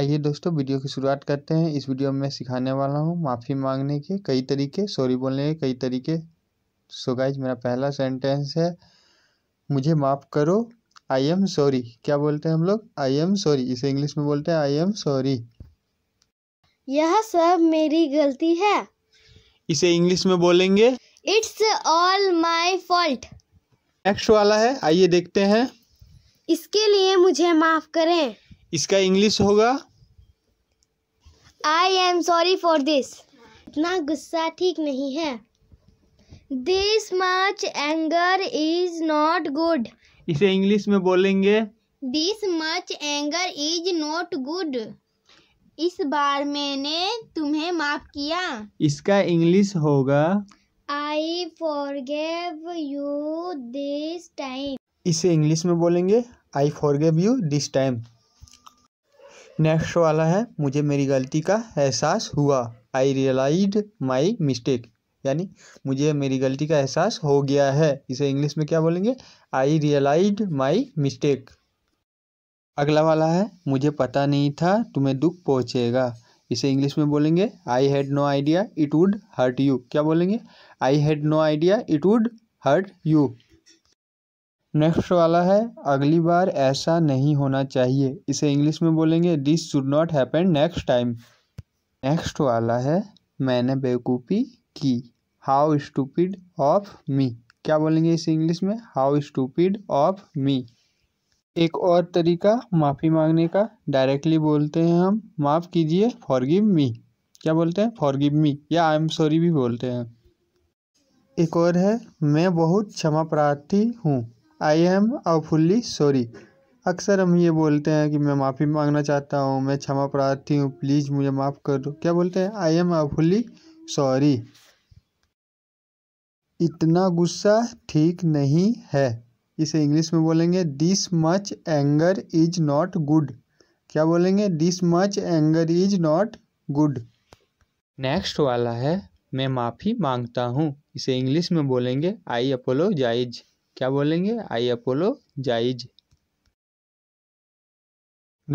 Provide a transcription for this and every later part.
आइए दोस्तों वीडियो की शुरुआत करते हैं इस वीडियो में मैं सिखाने वाला हूँ माफ़ी मांगने के कई तरीके सॉरी बोलने के कई तरीके सो गाइज मेरा पहला सेंटेंस है मुझे माफ़ करो आई एम सॉरी क्या बोलते हैं हम लोग आई एम सॉरी इसे इंग्लिश में बोलते हैं आई एम सॉरी यह सब मेरी गलती है इसे इंग्लिश में बोलेंगे it's all my fault next वाला है आइए देखते हैं इसके लिए मुझे माफ़ करें इसका इंग्लिश होगा I am sorry for this इतना गुस्सा ठीक नहीं है this much anger is not good इसे इंग्लिश में बोलेंगे this much anger is not good इस बार मैंने तुम्हें माफ किया इसका इंग्लिश होगा I forgave you this time इसे इंग्लिश में बोलेंगे I forgave you this time next वाला है मुझे मेरी गलती का एहसास हुआ आई रियलाइज माई मिस्टेक यानी मुझे मेरी गलती का एहसास हो गया है इसे इंग्लिश में क्या बोलेंगे आई रियलाइज माई मिस्टेक अगला वाला है मुझे पता नहीं था तुम्हें दुख पहुँचेगा इसे इंग्लिश में बोलेंगे I had no idea it would hurt you क्या बोलेंगे I had no idea it would hurt you next वाला है अगली बार ऐसा नहीं होना चाहिए इसे इंग्लिश में बोलेंगे this should not happen next time next वाला है मैंने बेवकूफ़ी की हाउ स्टूपिड ऑफ मी क्या बोलेंगे इसे इंग्लिश में हाउ स्टूपिड ऑफ मी एक और तरीका माफ़ी मांगने का डायरेक्टली बोलते हैं हम माफ़ कीजिए फॉरगिव मी क्या बोलते हैं फॉरगिव मी या आई एम सॉरी भी बोलते हैं एक और है मैं बहुत क्षमा प्रार्थी हूँ आई एम फुल्ली सॉरी अक्सर हम ये बोलते हैं कि मैं माफ़ी मांगना चाहता हूँ मैं क्षमा प्रार्थी हूँ प्लीज़ मुझे माफ़ कर दो क्या बोलते हैं आई एम फुल्ली सॉरी इतना गुस्सा ठीक नहीं है इसे इंग्लिश में बोलेंगे this much anger is not good क्या बोलेंगे this much anger is not good next वाला है मैं माफ़ी मांगता हूँ इसे इंग्लिश में बोलेंगे आई अपोलोजाइज क्या बोलेंगे आई अपोलो जाइज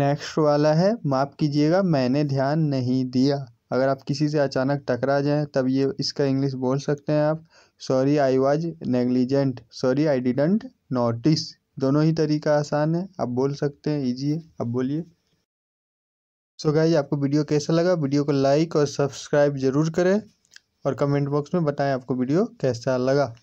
नेक्स्ट वाला है माफ़ कीजिएगा मैंने ध्यान नहीं दिया अगर आप किसी से अचानक टकरा जाएं तब ये इसका इंग्लिश बोल सकते हैं आप sorry I was negligent sorry I didn't notice दोनों ही तरीका आसान है आप बोल सकते हैं ईजी है आप बोलिए सो गाइज आपको वीडियो कैसा लगा वीडियो को लाइक और सब्सक्राइब ज़रूर करें और कमेंट बॉक्स में बताएं आपको वीडियो कैसा लगा